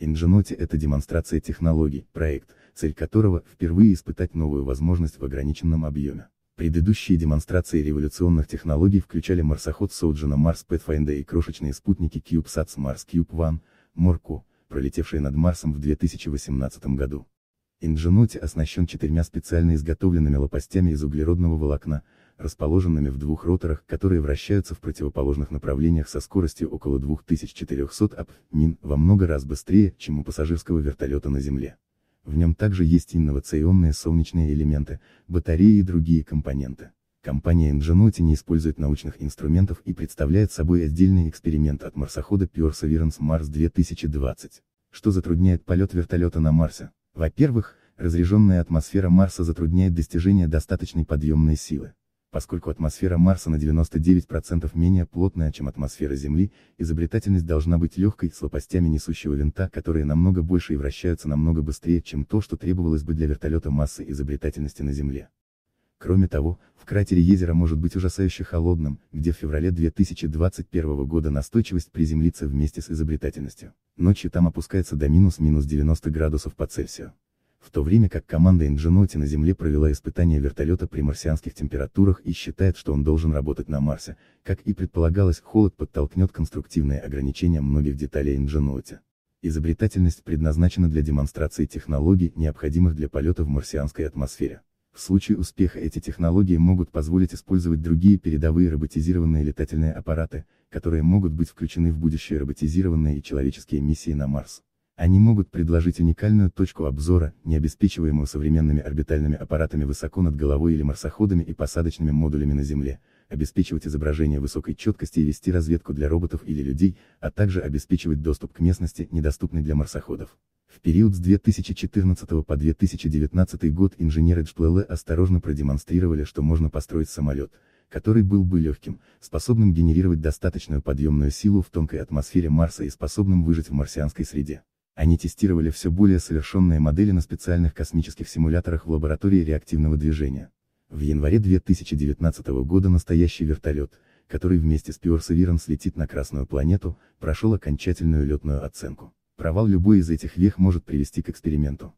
Enginote – это демонстрация технологий, проект, цель которого – впервые испытать новую возможность в ограниченном объеме. Предыдущие демонстрации революционных технологий включали марсоход Соджина Марс Pathfinder и крошечные спутники CubeSats с Mars Cube One, Морку, пролетевшие над Марсом в 2018 году. Инженоти оснащен четырьмя специально изготовленными лопастями из углеродного волокна, расположенными в двух роторах, которые вращаются в противоположных направлениях со скоростью около 2400 ап-мин, во много раз быстрее, чем у пассажирского вертолета на Земле. В нем также есть инновационные солнечные элементы, батареи и другие компоненты. Компания Ingenuity не использует научных инструментов и представляет собой отдельный эксперимент от марсохода Perseverance Mars 2020. Что затрудняет полет вертолета на Марсе? Во-первых, разряженная атмосфера Марса затрудняет достижение достаточной подъемной силы. Поскольку атмосфера Марса на 99% менее плотная, чем атмосфера Земли, изобретательность должна быть легкой, с лопастями несущего винта, которые намного больше и вращаются намного быстрее, чем то, что требовалось бы для вертолета массы изобретательности на Земле. Кроме того, в кратере езера может быть ужасающе холодным, где в феврале 2021 года настойчивость приземлится вместе с изобретательностью. Ночью там опускается до минус-минус 90 градусов по Цельсию в то время как команда Инженоти на Земле провела испытания вертолета при марсианских температурах и считает, что он должен работать на Марсе, как и предполагалось, холод подтолкнет конструктивные ограничения многих деталей Инженоти. Изобретательность предназначена для демонстрации технологий, необходимых для полета в марсианской атмосфере. В случае успеха эти технологии могут позволить использовать другие передовые роботизированные летательные аппараты, которые могут быть включены в будущие роботизированные и человеческие миссии на Марс. Они могут предложить уникальную точку обзора, не обеспечиваемую современными орбитальными аппаратами высоко над головой или марсоходами и посадочными модулями на Земле, обеспечивать изображение высокой четкости и вести разведку для роботов или людей, а также обеспечивать доступ к местности, недоступной для марсоходов. В период с 2014 по 2019 год инженеры Джплеле э осторожно продемонстрировали, что можно построить самолет, который был бы легким, способным генерировать достаточную подъемную силу в тонкой атмосфере Марса и способным выжить в марсианской среде. Они тестировали все более совершенные модели на специальных космических симуляторах в лаборатории реактивного движения. В январе 2019 года настоящий вертолет, который вместе с Perseverance слетит на Красную планету, прошел окончательную летную оценку. Провал любой из этих вех может привести к эксперименту.